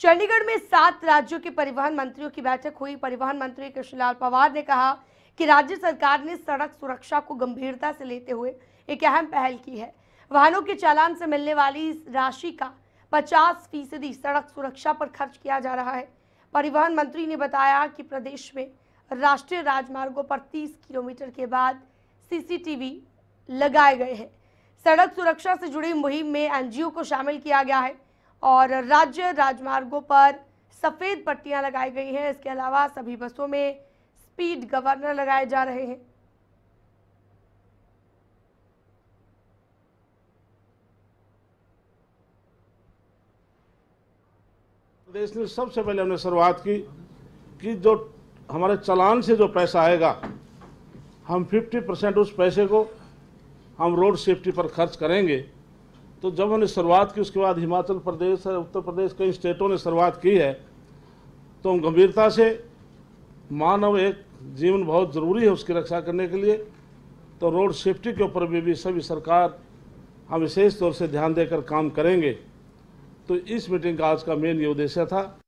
चंडीगढ़ में सात राज्यों के परिवहन मंत्रियों की बैठक हुई परिवहन मंत्री कृष्णलाल पवार ने कहा कि राज्य सरकार ने सड़क सुरक्षा को गंभीरता से लेते हुए एक अहम पहल की है वाहनों के चालान से मिलने वाली इस राशि का 50 फीसदी सड़क सुरक्षा पर खर्च किया जा रहा है परिवहन मंत्री ने बताया कि प्रदेश में राष्ट्रीय राजमार्गों पर 30 किलोमीटर के बाद सीसीटीवी लगाए गए हैं सड़क सुरक्षा से जुड़ी मुहिम में एनजीओ को शामिल किया गया है और राज्य राजमार्गों पर सफ़ेद पट्टियां लगाई गई हैं इसके अलावा सभी बसों में स्पीड गवर्नर लगाए जा रहे हैं प्रदेश ने सबसे पहले हमने शुरुआत की कि जो हमारे चलान से जो पैसा आएगा हम 50 परसेंट उस पैसे को हम रोड सेफ्टी पर खर्च करेंगे तो जब उन्होंने शुरुआत की उसके बाद हिमाचल प्रदेश और उत्तर प्रदेश कई स्टेटों ने शुरुआत की है तो हम गंभीरता से मानव एक जीवन बहुत ज़रूरी है उसकी रक्षा करने के लिए तो रोड सेफ्टी के ऊपर भी, भी सभी सरकार हम विशेष तौर से ध्यान देकर काम करेंगे तो इस मीटिंग का आज का मेन ये उद्देश्य था